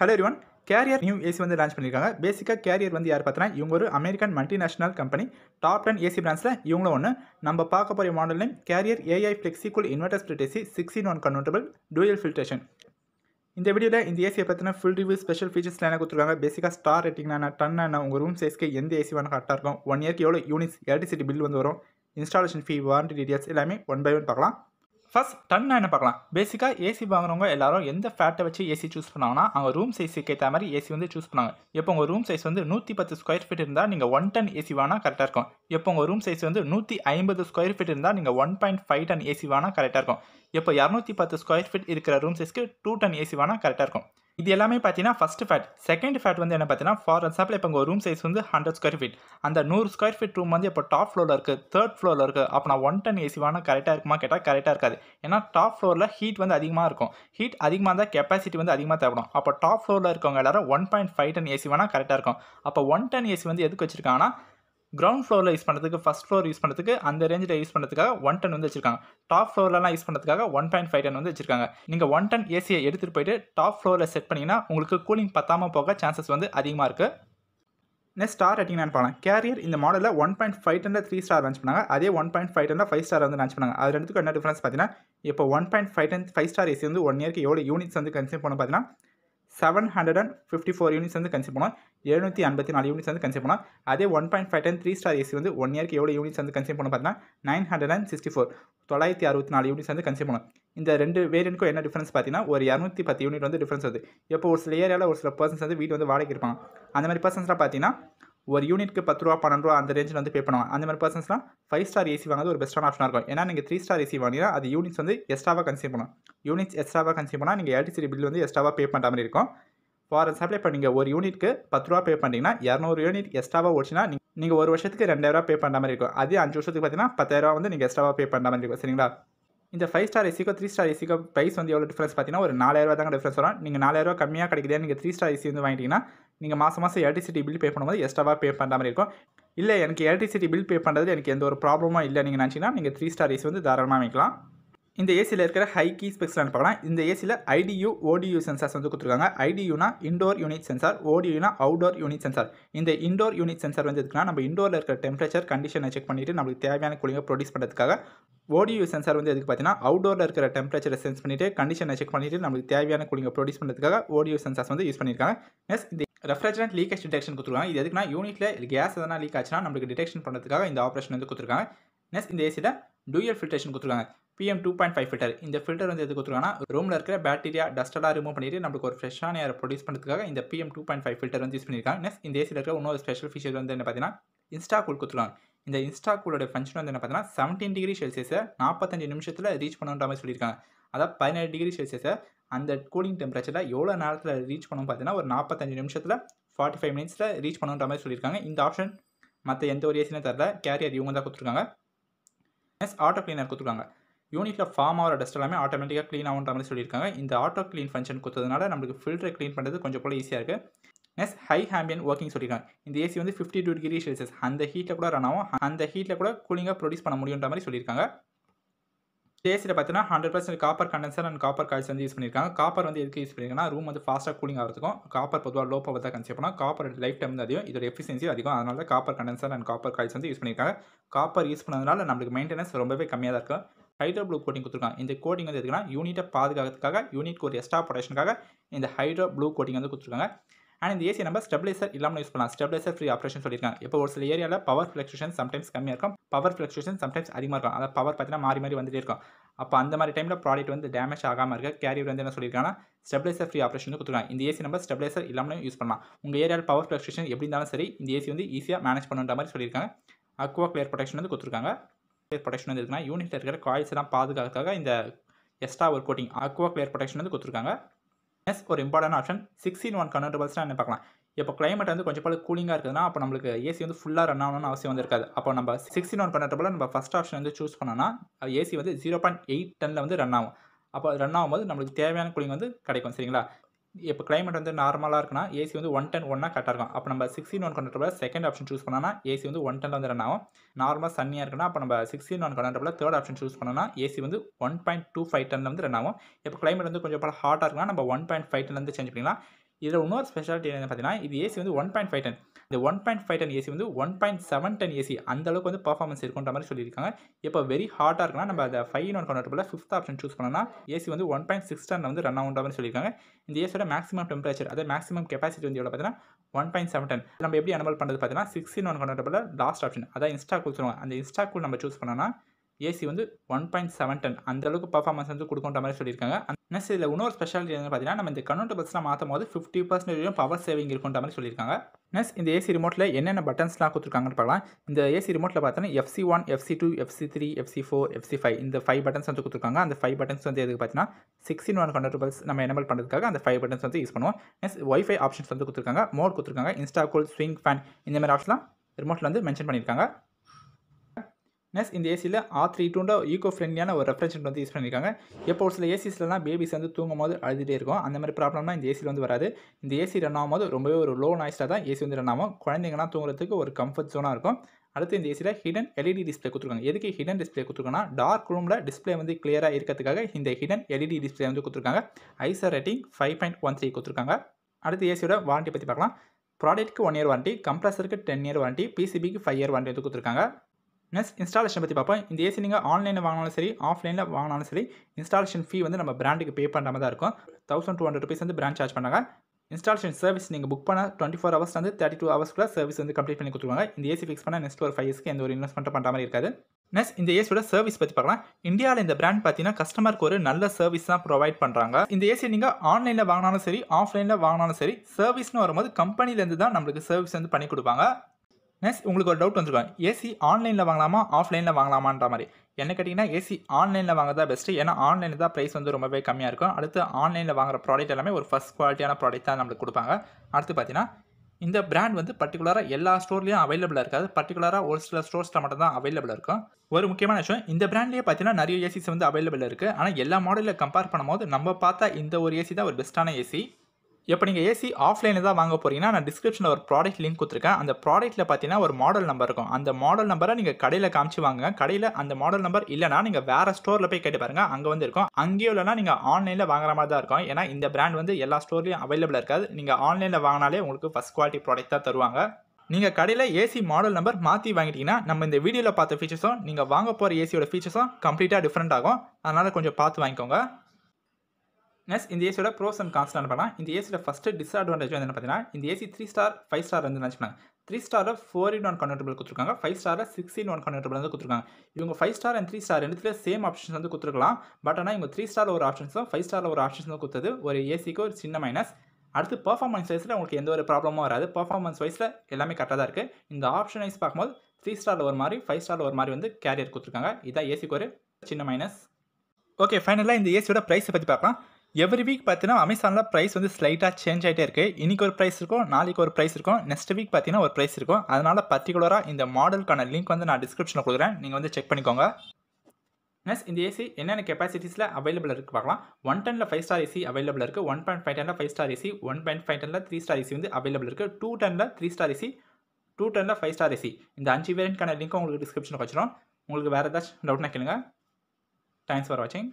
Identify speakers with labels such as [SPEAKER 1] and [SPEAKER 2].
[SPEAKER 1] hello one Carrier new AC வந்து launch பண்ணியிருக்காங்க பேசிக்காக கேரியர் வந்து யார் பார்த்தீங்கன்னா இவங்க ஒரு American multinational company top ten AC பிராண்ட்ஸில் இவங்களும் ஒன்று நம்ம பார்க்க போகிற model name Carrier AI Flexicool inverter split AC six in one convertible dual filtration இந்த வீடியோவில் இந்த ஏசியை பற்றின ஃபுல் ரிவ்யூ ஸ்பெஷல் ஃபீச்சர்ஸ்லாம் என்ன கொடுத்துருக்காங்க பேசிக்காக ஸ்டார் ரேட்டிங்னா டன் என்ன உங்கள் ரூம் சைஸ்க்கு எந்த ஏசி வேணும் கரெக்டாக இருக்கும் ஒன் இயர்க்கு எவ்வளோ யூனிட்ஸ் எலக்ட்ரிசிட்டி பில் வந்து வரும் இன்ஸ்டாலேஷன் ஃபீ வாரண்டி டீடைல்ஸ் எல்லாமே ஒன் பை ஒன் பார்க்கலாம் ஃபர்ஸ்ட் டன்னா என்ன பார்க்கலாம் பேசிக்காக ஏசி வாங்குறவங்க எல்லாரும் எந்த ஃபேட்டை வச்சு ஏசி சூஸ் பண்ணாங்கன்னா அவங்க ரூம் சைஸுக்கு ஏற்ற மாதிரி ஏசி வந்து சூஸ் பண்ணாங்க இப்போ உங்கள் ரூம் சைஸ் வந்து நூற்றி பத்து ஸ்கொயர் ஃபீட் இருந்தால் நீங்கள் ஒன் டன் ஏசி வேணால் கரெக்டாக இருக்கும் இப்போ உங்கள் ரூம் சைஸ் வந்து நூற்றி ஐம்பது ஸ்கொயர் ஃபீட் இருந்தால் நீங்கள் one point five ton AC வேணால் கரெக்டாக இருக்கும் எப்போ இரநூத்தி பத்து ஸ்கொயர் ஃபீட் இருக்கிற ரூம் சைஸ்க்கு டூ டன் ஏசி வேணால் கரெக்டாக இருக்கும் இது எல்லாமே பார்த்தீங்கன்னா ஃபஸ்ட் ஃபேட் செகண்ட் ஃபேட் வந்து என்ன பார்த்தீங்கன்னா ஃபார் எக்ஸாம்பிள் இப்போ உங்கள் ரூம் சைஸ் வந்து ஹண்ட்ரட் ஸ்கொயர் ஃபீட் அந்த நூறு ஸ்கொயர் ஃபீட் ரூம் வந்து இப்போ டாப் ஃப்ளோரில் இருக்குது தேர்ட் ஃப்ளோரில் இருக்குது அப்போ நான் ஒன் டன் ஏசி வேணால் கரெக்டாக இருக்குமா கேட்டால் கரெக்டாக இருக்காது ஏன்னா டாப் ஃப்ளோரில் ஹீட் வந்து அதிகமாக இருக்கும் ஹீட் அதிகமாக இருந்தால் கெப்பாசிட்டி வந்து அதிகமாக தேவைப்படும் அப்போ டாப் ஃப்ளோரில் இருக்கவங்க எல்லாரும் one point five ton AC வேணால் கரெக்டாக இருக்கும் அப்போ ஒன் டன் ஏசி வந்து எதுக்கு வச்சுருக்காங்கன்னா கிரவுண்ட் ஃப்ளோரில் யூஸ் பண்ணுறதுக்கு ஃபஸ்ட் ஃப்ளோர் யூஸ் பண்ணுறதுக்கு அந்த ரேஞ்சில் யூஸ் பண்ணுறதுக்காக ஒன் டென் வந்து வச்சிருக்காங்க டாப் ஃப்ளோர்லலாம் யூஸ் பண்ணுறதுக்காக ஒன் பாயிண்ட் ஃபைவ் டென் வந்து வச்சிருக்காங்க நீங்கள் ஒன் டென் ஏசியை எடுத்துகிட்டு போயிட்டு டாப் ஃப்ளோரில் செட் பண்ணிங்கன்னா உங்களுக்கு கூலிங் பத்தாமல் போக சான்சஸ் வந்து அதிகமாக இருக்குது நெக்ஸ்ட் ஸ்டார் ரேட்டிங் நான் பண்ணலாம் கேரியர் இந்த மாடலில் one point five ton three star launch பண்ணாங்க அதே ஒன் பாயிண்ட் ஃபைவ் டென்ல ஃபைவ் ஸ்டார் வந்து லான்ச் பண்ணாங்க அது ரெண்டுக்கும் என்ன டிஃப்ரென்ஸ் பார்த்தீங்கன்னா இப்போ one point five ton five star AC வந்து ஒன் இயர்க்கு எவ்வளோ யூனிட்ஸ் வந்து கன்சியூம் பண்ணணும் பார்த்தீங்கன்னா seven hundred and fifty four units வந்து கன்சிடர் பண்ணோம் எழுநூற்றி ஐம்பத்தி நாலு யூனிட்ஸ் வந்து கன்சிடர் பண்ணோம் அதே one point five ton three star AC வந்து ஒன் இயர்க்கு எவ்வளோ யூனிட்ஸ் வந்து கன்சிடர் பண்ண பார்த்தீங்கன்னா nine hundred and sixty four தொள்ளாயிரத்தி அறுபத்தி நாலு யூனிட்ஸ் வந்து கன்சிடர் பண்ணோம் இந்த ரெண்டு வேரியண்ட்க்கும் என்ன டிஃப்ரென்ஸ் பார்த்தீங்கன்னா ஒரு இரநூத்தி பத்து யூனிட் வந்து டிஃப்ரென்ஸ் வருது இப்போ ஒரு சில ஏரியாவில் ஒரு சில பர்சன்ஸ் வந்து வீடு வந்து வாடகை இருப்பாங்க அந்த மாதிரி பர்சன்ஸ்லாம் பார்த்தீங்கன்னா ஒரு யூனிட்க்கு பத்து ரூபா பன்னெண்டு ரூபா அந்த ரேஞ்சில் வந்து பே பண்ணுவாங்க அந்த மாதிரி பர்சன்ஸ்லாம் ஃபைவ் ஸ்டார் ஏசி வாங்குறது ஒரு பெஸ்ட்டான ஆப்ஷனாக இருக்கும் ஏன்னா நீங்கள் த்ரீ ஸ்டார் ஏசி வாங்கினா அது யூனிட்ஸ் வந்து எக்ஸ்ட்ராவாக கன்சியூம் பண்ணலாம் யூனிட்ஸ் எக்ஸ்ட்ராவாக கன்சியூம் பண்ணால் நீங்கள் எலக்ட்ரிசிட்டி பில் வந்து எக்ஸ்ட்ராவாக பே பண்ணுற மாதிரி இருக்கும் ஃபார் எக்ஸாம்பிள் இப்போ நீங்கள் ஒரு யூனிட்க்கு பத்து ரூபா பே பண்ணிங்கன்னா இரநூறு யூனிட் எக்ஸ்ட்ராவாக ஓடிச்சுன்னா நீங்கள் ஒரு வருஷத்துக்கு ரெண்டாயிரம் பே பண்ணுற மாதிரி இருக்கும் அதே அஞ்சு வருஷத்துக்கு பார்த்தீங்கன்னா பத்தாயிரம் வந்து நீங்கள் எக்ஸ்ட்ராவாக பே பண்ணுற மாதிரி இருக்கும் சரிங்களா இந்த ஃபைவ் ஸ்டார் ஏசிக்கோ த்ரீ ஸ்டார் ஏசிக்கோ பிரைஸ் வந்து எவ்வளோ டிஃப்ரென்ஸ் பார்த்தீங்கன்னா ஒரு நாலாயிரூவா தான் டிஃப்ரென்ஸ் வரும் நீங்கள் நாலாயிரூவா கம்மியாக கிடைக்குது நீங்கள் த்ரீ ஸ்டார் ஏசி வந்து வாங்கிட்டீங்கன்னா நீங்கள் மாதம் மாதம் எலக்ட்ரிசிட்டி பில் பே பண்ணும்போது எக்ஸ்ட்ராவாக பே பண்ணுற மாதிரி இருக்கும் இல்லை எனக்கு எலக்ட்ரிசிட்டி பில் பே பண்ணுறது எனக்கு எந்த ஒரு ப்ராப்ளமும் இல்லை நீங்கள் நினச்சிங்கன்னா நீங்கள் த்ரீ ஸ்டார் ஏசி வந்து தாராளமாக வைக்கலாம் இந்த ஏசியில் இருக்கிற ஹை கீ ஸ்பெக்ஸ்லாம் பார்க்கலாம் இந்த ஏசியில் ஐடியு ஓடியூ சென்சார்ஸ் வந்து கொடுத்துருக்காங்க ஐடியூனா இண்டோர் யூனிட் சென்சார் ஓடியூனா அவுடோர் யூனிட் சென்சார் இந்த இண்டோர் யூனிட் சென்சார் வந்து எதுக்குன்னா நம்ம இண்டோரில் இருக்கிற டெம்பரேச்சர் கண்டிஷனை செக் பண்ணிவிட்டு நம்மளுக்கு தேவையான கூலிங்கை ப்ரொடியூஸ் பண்ணுறதுக்காக ஓடியூ சென்சார் வந்து எதுக்கு பார்த்தீங்கன்னா அவுடோரில் இருக்கிற டெம்பரேச்சரை சென்ஸ் பண்ணிவிட்டு கண்டிஷனை செக் பண்ணிவிட்டு நம்மளுக்கு தேவையான கூலிங்கை ப்ரொடியூஸ் பண்ணுறதுக்காக ஓடியூ சென்சார்ஸ் வந்து யூஸ் பண்ணியிருக்காங்க நெக்ஸ்ட் இந்த ரெஃப்ரிஜரண்ட் லீக்கேஜ் டிடெக்ஷன் கொடுத்துருக்காங்க இது எதுக்குன்னா யூனிட்டில் கேஸ் எதனா லீக் ஆச்சுன்னா நம்மளுக்கு டிடெக்ஷன் பண்ணுறதுக்காக இந்த ஆப்ரேஷன் வந்து கொடுத்துருக்காங்க நெக்ஸ்ட் இந்த ஏசியில் டூயல் ஃபில்ட்ரேஷன் கொடுத்துருக்காங்க PM two point five filter இந்த ஃபில்டர் வந்து எது கொடுத்துருக்காங்கன்னா ரூமில் இருக்கிற பேக்டீரியா டஸ்டெல்லாம் ரிமூவ் பண்ணிட்டு நம்மளுக்கு ஒரு ஃப்ரெஷ்ஷான ஏர் ப்ரொடியூஸ் பண்ணுறதுக்காக இந்த PM two point five filter வந்து யூஸ் பண்ணியிருக்காங்க நெக்ஸ்ட் இந்த ஏசியில் இருக்கிற இன்னொரு ஸ்பெஷல் ஃபீச்சர் வந்து என்ன பார்த்தீங்கன்னா இன்ஸ்டா கூல் கொடுத்துருக்காங்க இந்த இன்ஸ்டா கூலோட ஃபங்க்ஷன் வந்து என்ன பார்த்தீங்கன்னா செவன்டீன் டிகிரி செல்சியஸை நாற்பத்தஞ்சு நிமிஷத்தில் ரீச் பண்ணுன்ற மாதிரி சொல்லியிருக்காங்க அதாவது பதினேழு டிகிரி செல்சியஸை அந்த கூலிங் டெம்பரேச்சரில் எவ்வளோ நேரத்தில் ரீச் பண்ணணும் பார்த்தீங்கன்னா ஒரு நாற்பத்தஞ்சு நிமிஷத்தில் ஃபார்ட்டி ஃபைவ் மினிட்ஸில் ரீச் பண்ணுன்ற மாதிரி சொல்லியிருக்காங்க இந்த ஆப்ஷன் மற்ற எந்த ஒரு ஏசியும் தரல கேரியர் இவங்க தான் கொடுத்துருக்காங்க நெக்ஸ்ட் ஆட்டோ கிளீனர் கொடுத்துருக்காங்க யூனிட்டில் ஃபார்ம் ஆகிற டஸ்ட் எல்லாமே ஆட்டோமேட்டிக்காக க்ளீன் மாதிரி சொல்லியிருக்காங்க இந்த ஆட்டோ க்ளீன் ஃபங்க்ஷன் கொடுத்ததுனால நம்மளுக்கு ஃபில்டரை க்ளீன் பண்ணுறது கொஞ்சம் போல் ஈஸியாக இருக்குது நெக்ஸ்ட் ஹை ஹேம்பியன் ஒர்க்கிங் சொல்லியிருக்காங்க இந்த ஏசி வந்து ஃபிஃப்டி டூ டிகிரி செல்சியஸ் அந்த ஹீட்டில் கூட ரன் ஆகும் அந்த ஹீட்டில் கூட கூலிங்காக ப்ரொடியூஸ் பண்ண முடியுன்ற மாதிரி சொல்லியிருக்காங்க டேஸில் பார்த்தீங்கன்னா hundred percent copper condenser and copper காய்ச்சி வந்து யூஸ் பண்ணியிருக்காங்க காப்பர் வந்து எதுக்கு யூஸ் பண்ணியிருக்காங்கன்னா ரூம் வந்து ஃபாஸ்ட்டாக கூலிங் ஆகிறதுக்கும் காப்பர் பொதுவாக லோ பவர் தான் கன்சியர் பண்ணால் காப்பர் லைஃப் டைம் வந்து அதிகம் இதோட எஃபிஷியன்சி அதிகம் அதனால copper condenser and copper coils வந்து யூஸ் பண்ணியிருக்காங்க காப்பர் யூஸ் பண்ணதுனால நம்மளுக்கு மெயின்டெனன்ஸ் ரொம்பவே கம்மியாக தான் இருக்கும் ஹைட்ரோ ப்ளூ கோட்டிங் கொடுத்துருக்காங்க இந்த கோட்டிங் வந்து எதுக்குன்னா யூனிட்டை பாதுகாக்கிறதுக்காக யூனிட் ஒரு எக்ஸ்ட்ரா ப்ரொடக்ஷனுக்காக இந்த ஹைட்ரோ ப்ளூ கோட்டிங் வந்து கொடுத்துருக்காங்க அண்ட் இந்த ஏசி நம்ம ஸ்டெபிலைசர் இல்லாமல் யூஸ் பண்ணலாம் ஸ்டெபிலைசர் ஃப்ரீ ஆப்ரேஷன் சொல்லியிருக்காங்க இப்போ ஒரு சில ஏரியாவில் பவர் ஃப்ளக்ஷுவேஷன் சம்டைம்ஸ் கம்மியாக இருக்கும் பவர் ஃப்ளக்ஷுவேஷன் சம்டைம்ஸ் அதிகமாக இருக்கும் அதாவது பவர் பார்த்தீங்கன்னா மாறி மாறி வந்துட்டு இருக்கும் அப்போ அந்த மாதிரி டைமில் ப்ராடக்ட் வந்து டேமேஜ் ஆகாமல் இருக்க கேரியர் வந்து என்ன சொல்லியிருக்காங்கன்னா ஸ்டெபிலைசர் ஃப்ரீ ஆப்ரேஷன் கொடுத்துருக்காங்க இந்த ஏசி நம்ம ஸ்டெபிலைசர் இல்லாமல் யூஸ் பண்ணலாம் உங்கள் ஏரியாவில் பவர் ஃப்ளக்ஷுவேஷன் எப்படி இருந்தாலும் சரி இந்த ஏசி வந்து ஈஸியாக மேனேஜ் பண்ணுற மாதிரி சொல்லியிருக்காங்க அக்வா கிளியர் ப்ரொடெக்ஷன் வந்து கொடுத்துருக்காங்க கிளியர் ப்ரொடெக்ஷன் வந்து இருக்குன்னா யூனிட்டில் இருக்கிற காயில்ஸ் எல்லாம் பாதுகாக்கிறதுக்காக இந்த எக்ஸ்ட்ரா ஒரு கோட்டிங் அக்வா கிளியர் ப்ரொடெக்ஷன் வந்து கொடுத்துருக்காங்க எஸ் ஒரு important option six in one தான் என்ன பார்க்கலாம் இப்போ கிளைமேட் வந்து கொஞ்சம் பல கூலிங்காக இருக்குதுன்னா அப்போ நம்மளுக்கு ஏசி வந்து ஃபுல்லாக ரன் ஆகணும்னு அவசியம் வந்து இருக்காது அப்போ நம்ம சிக்ஸ் இன் ஒன் கன்வெர்டபுளாக நம்ம ஃபஸ்ட் ஆப்ஷன் வந்து சூஸ் பண்ணோம்னா ஏசி வந்து ஜீரோ பாயிண்ட் எயிட் டென்ல வந்து ரன் ஆகும் அப்போ ரன் ஆகும்போது நம்மளுக்கு தேவையான கூலிங் வந்து கிடைக்கும் சரிங்களா இப்போ கிளைமேட் வந்து நார்மலாக இருக்குன்னா ஏசி வந்து ஒன் டென் ஒன்னாக கரெக்டாக இருக்கும் அப்போ நம்ம சிக்ஸ்டின் ஒன் கண்டபுல செகண்ட் ஆப்ஷன் சூஸ் பண்ணோன்னா ஏசி வந்து ஒன் டென் வந்து ரன் ஆகும் நார்மலாக சன்னியாக இருக்குன்னா அப்போ நம்ம சிக்ஸ்டின் ஒன் கண்டபுல தேர்ட் ஆப்ஷன் சூஸ் பண்ணோன்னா ஏசி வந்து one point two five ton வந்து ரன் ஆகும் இப்போ கிளைமேட் வந்து கொஞ்சம் பல ஹாட்டாக இருக்குன்னா நம்ம ஒன் பாயிண்ட் ஃபைவ் டென்லேருந்து சேஞ்ச் பண்ணிக்கலாம் இதில் இன்னொரு ஸ்பெஷாலிட்டி என்ன பார்த்தீங்கன்னா இது ஏசி வந்து ஒன் பாயிண்ட் ஃபைவ் டென் இந்த one point five ten AC வந்து one point seven ton AC அந்த அளவுக்கு வந்து பர்ஃபார்மன்ஸ் இருக்குன்ற மாதிரி சொல்லியிருக்காங்க இப்போ வெரி ஹாட்டாக இருக்குன்னா நம்ம அதை five one convertible fifth option choose பண்ணோம்னா ஏசி வந்து ஒன் பாயிண்ட் சிக்ஸ் டன் வந்து ரன் ஆகுன்ற மாதிரி சொல்லியிருக்காங்க இந்த ஏசியோட மேக்ஸிமம் டெம்பரேச்சர் அதாவது மேக்ஸிமம் கெப்பாசிட்டி வந்து எவ்வளோ பார்த்தீங்கன்னா ஒன் பாயிண்ட் செவன் டென் நம்ம எப்படி அனுமல் பண்ணுறது பார்த்தீங்கன்னா six one convertible last option அதான் இன்ஸ்டா கூட சொல்லுவாங்க அந்த இன்ஸ்டா கூட நம்ம சூஸ் பண்ணோம்னா ஏசி வந்து ஒன் பாயிண்ட் செவன் டன் அளவுக்கு பர்ஃபார்மன்ஸ் வந்து கொடுக்குன்ற மாதிரி சொல்லியிருக்காங்க நெக்ஸ்ட் இதில் இன்னொரு ஸ்பெஷாலிட்டி என்ன பார்த்தீங்கன்னா நம்ம இந்த கன்வெர்ட்டபிள்ஸ்லாம் மாற்றும் போது ஃபிஃப்டி பர்சன்டேஜ் பவர் சேவிங் இருக்குன்ற மாதிரி சொல்லியிருக்காங்க நெக்ஸ்ட் இந்த ஏசி ரிமோட்டில் என்னென்ன பட்டன்ஸ்லாம் கொடுத்துருக்காங்கன்னு பார்க்கலாம் இந்த ஏசி ரிமோட்டில் பார்த்தீங்கன்னா FC one FC two FC three FC four FC five இந்த ஃபைவ் பட்டன்ஸ் வந்து கொடுத்துருக்காங்க அந்த ஃபைவ் பட்டன்ஸ் வந்து எதுக்கு பார்த்தீங்கன்னா சிக்ஸ்டின் ஒன் பஸ் நம்ம எனபிள் பண்ணுறதுக்காக அந்த ஃபைவ் பட்டன்ஸ் வந்து யூஸ் பண்ணுவோம் நெக்ஸ்ட் ஒய்ஃபை ஆப்ஷன்ஸ் வந்து கொடுத்துருக்காங்க மோட் கொடுத்துருக்காங்க இன்ஸ்டா கோல் ஸ்விங் ஃபேன் இந்த மாதிரி ஆப்ஷன்லாம் ரிமோட்டில் வந்து மென்ஷன் பண்ணியிருக்காங்க நெஸ் இந்த ஏசியில் ஆ த்ரீ டூண்ட ஈகோ ஃப்ரெண்ட்லியான ஒரு ரெஃப்ரெஷ்மெண்ட் வந்து யூஸ் பண்ணியிருக்காங்க எப்போ ஒரு சில ஏசிஸ்லாம் பேபிஸ் வந்து தூங்கும் போது அழுதுகிட்டே இருக்கும் அந்த மாதிரி ப்ராப்ளம்னா இந்த ஏசியில் வந்து வராது இந்த ஏசி ரன் ஆகும்போது ரொம்பவே ஒரு லோ நாய்ஸாக தான் ஏசி வந்து ரன் ஆகும் குழந்தைங்கலாம் தூங்குறதுக்கு ஒரு கம்ஃபர்ட் ஜோனாக இருக்கும் அடுத்து இந்த ஏசியில் ஹிடன் எல்இடி டிஸ்பிளே கொடுத்துருக்காங்க எதுக்கு ஹிடன் டிஸ்பிளே கொடுத்துருக்காங்கன்னா டார்க் ரூமில் டிஸ்பிளே வந்து கிளியராக இருக்கிறதுக்காக இந்த ஹிடன் எல்இடி டிஸ்பிளே வந்து கொடுத்துருக்காங்க ISEER rating five point one three கொடுத்துருக்காங்க அடுத்து ஏசியோட வாரண்ட்டி பற்றி பார்க்கலாம் ப்ராடக்ட்டுக்கு ஒன் இயர் வாரண்ட்டி கம்ப்ரஸருக்கு டென் இயர் வாரண்ட்டி பிசிபிக்கு ஃபைவ் இயர் வாரண்ட்டி வந்து கொடுத்துருக்காங்க நெக்ஸ்ட் இன்ஸ்டாலேஷன் பற்றி பார்ப்போம் இந்த ஏசி நீங்கள் ஆன்லைனில் வாங்கினாலும் சரி ஆஃப்லைனில் வாங்கினாலும் சரி இன்ஸ்டாலேஷன் ஃபீ வந்து நம்ம பிராண்டுக்கு பே பண்ணுற மாதிரி தான் இருக்கும் தௌசண்ட் டூ ஹண்ட்ரட் ருபீஸ் வந்து பிராண்ட் சார்ஜ் பண்ணாங்க இன்ஸ்டாலேஷன் சர்வீஸ் நீங்கள் புக் பண்ண டுவெண்ட்டி ஃபோர் ஹவர்ஸ் வந்து தேர்ட்டி டூ ஹவர்ஸ்க்குள்ள சர்வீஸ் வந்து கம்ப்ளீட் பண்ணி கொடுத்துருவாங்க இந்த ஏசி ஃபிக்ஸ் பண்ணால் நெக்ஸ்ட் ஒரு ஃபைவ் இயர்ஸ்க்கு எந்த ஒரு இன்வெஸ்ட்மெண்ட் பண்ணுற மாதிரி இருக்காது நெக்ஸ்ட் இந்த ஏசியோட சர்வீஸ் பற்றி பார்க்கலாம் இந்தியாவில் இந்த பிராண்ட் பார்த்தீங்கன்னா கஸ்டமருக்கு ஒரு நல்ல சர்வீஸ் தான் ப்ரொவைட் பண்ணுறாங்க இந்த ஏசி நீங்கள் ஆன்லைனில் வாங்கினாலும் சரி ஆஃப்லைனில் வாங்கினாலும் சரி சர்வீஸ்னு வரும்போது கம்பெனிலேருந்து தான் நம்மளுக்கு சர்வீஸ் வந்து பண்ணி கொடுப்பாங்க நெக்ஸ்ட் உங்களுக்கு ஒரு டவுட் வந்துருக்கோம் ஏசி ஆன்லைனில் வாங்கலாமா ஆஃப்லைனில் வாங்கலாமான்ற மாதிரி என்ன கேட்டிங்கன்னா ஏசி ஆன்லைனில் வாங்குறதா பெஸ்ட்டு ஏன்னா ஆன்லைனில் தான் ப்ரைஸ் வந்து ரொம்பவே கம்மியாக இருக்கும் அடுத்து ஆன்லைனில் வாங்குற ப்ராடக்ட் எல்லாமே ஒரு ஃபஸ்ட் குவாலிட்டியான ப்ராடக்ட் தான் நம்மளுக்கு கொடுப்பாங்க அடுத்து பார்த்தீங்கன்னா இந்த பிராண்ட் வந்து பர்டிகுலராக எல்லா ஸ்டோர்லேயும் அவைலபிளாக இருக்காது பர்டிகுலராக ஒரு சில ஸ்டோர்ஸில் மட்டும் தான் அவைலபிளாக இருக்கும் ஒரு முக்கியமான விஷயம் இந்த பிராண்ட்லேயே பார்த்தீங்கன்னா நிறைய ஏசிஸ் வந்து அவைலபிள் இருக்குது ஆனால் எல்லா மாடலில் கம்பேர் பண்ணும்போது நம்ம பார்த்தா இந்த ஒரு ஏசி தான் ஒரு பெஸ்ட்டான ஏசி இப்போ நீங்கள் ஏசி ஆஃப்லைனில் தான் வாங்க போகிறீங்கன்னா நான் டிஸ்கிரிப்ஷனில் ஒரு ப்ராடக்ட் லிங்க் கொடுத்துருக்கேன் அந்த ப்ராடக்ட்டில் பார்த்தீங்கன்னா ஒரு மாடல் நம்பர் இருக்கும் அந்த மாடல் நம்பரை நீங்கள் கடையில் காமிச்சு வாங்க கடையில் அந்த மாடல் நம்பர் இல்லைனா நீங்கள் வேறு ஸ்டோரில் போய் கேட்டு பாருங்கள் அங்கே வந்து இருக்கும் அங்கேயும் இல்லைனா நீங்கள் ஆன்லைனில் வாங்குற மாதிரி தான் இருக்கும் ஏன்னா இந்த பிராண்ட் வந்து எல்லா ஸ்டோர்லையும் அவைலபிளாக இருக்காது நீங்கள் ஆன்லைனில் வாங்கினாலே உங்களுக்கு ஃபஸ்ட் குவாலிட்டி ப்ராடக்ட் தான் தருவாங்க நீங்கள் கடையில் ஏசி மாடல் நம்பர் மாற்றி வாங்கிட்டீங்கன்னா நம்ம இந்த வீடியோவில் பார்த்த ஃபீச்சர்ஸும் நீங்கள் வாங்க போகிற ஏசியோட ஃபீச்சர்ஸும் கம்ப்ளீட்டாக டிஃப்ரெண்ட் ஆகும் அதனால் கொஞ்சம் பார்த்து வாங்கிக்கோங்க நெக்ஸ்ட் இந்த ஏசியோட ப்ரோஸ் அண்ட் கான்ஸ்ட் பண்ணலாம் இந்த ஏசியோட ஃபஸ்ட்டு டிஸ்அட்வான்டேஜ் வந்து என்ன பார்த்தீங்கன்னா இந்த AC three star five star வந்து என்ன த்ரீ ஸ்டாரில் ஃபோர் இன் ஒன் கன்வெர்டபிள் கொடுத்துருக்காங்க ஃபைவ் ஸ்டாரில் சிக்ஸ் இன் ஒன் கன்வெர்டபிள் வந்து கொடுத்துருக்காங்க இவங்க five star and three star ரெண்டுத்துல சேம் ஆப்ஷன்ஸ் வந்து கொடுத்துருக்கலாம் பட் ஆனால் இவங்க த்ரீ ஸ்டார் ஒரு ஆப்ஷன்ஸும் ஃபைவ் ஸ்டாரில் ஒரு ஆப்ஷன்ஸும் கொடுத்தது ஒரு ஏசிக்கு ஒரு சின்ன மைனஸ் அடுத்து பர்ஃபார்மன்ஸ் வைஸில் உங்களுக்கு எந்த ஒரு ப்ராப்ளமும் வராது பர்ஃபார்மன்ஸ் வைஸில் எல்லாமே கரெக்டாக தான் இருக்குது இந்த ஆப்ஷன் வைஸ் பார்க்கும்போது த்ரீ ஸ்டாரில் ஒரு மாதிரி ஃபைவ் ஸ்டாரில் ஒரு மாதிரி வந்து கேரியர் கொடுத்துருக்காங்க இதான் ஏசிக்கு ஒரு சின்ன மைனஸ் ஓகே ஃபைனலாக இந்த ஏசியோட ப்ரைஸை பற்றி பார்க்கலாம் எவ்ரி வீக் பார்த்தீங்கன்னா அமேசானில் ப்ரைஸ் வந்து ஸ்லைட்டாக சேஞ்ச் ஆகிட்டே இருக்குது இன்றைக்கி ஒரு ப்ரைஸ் இருக்கும் நாளைக்கு ஒரு ப்ரைஸ் இருக்கும் நெக்ஸ்ட் வீக் பார்த்தீங்கன்னா ஒரு ப்ரைஸ் இருக்கும் அதனால் பர்டிகுலராக இந்த மாடலுக்கான லிங்க் வந்து நான் டிஸ்கிரிப்ஷனில் கொடுக்குறேன் நீங்கள் வந்து செக் பண்ணிக்கோங்க நெக்ஸ்ட் இந்த ஏசி என்னென்ன கெப்பாசிட்டிஸில் அவைலபிள் இருக்குது பார்க்கலாம் ஒன் டென்னில் ஃபைவ் ஸ்டார் ஏசி அவைலபிள் இருக்குது ஒன் பாயிண்ட் ஃபைவ் டென்னில் five star AC one point five டென்னில் த்ரீ ஸ்டார் ஏசி வந்து அவைலபிள் இருக்குது டூ டென்னில் த்ரீ ஸ்டார் ஏசி டூ டென்னில் ஃபைவ் ஸ்டார் ஏசி இந்த அஞ்சு வேரியன்ட்கான லிங்க் உங்களுக்கு டிஸ்கிரிப்ஷனில் வச்சிடும் உங்களுக்கு வேறு ஏதாச்சும் டவுட்னா கேளுங்க தேங்க்ஸ் ஃபார் வாட்சிங்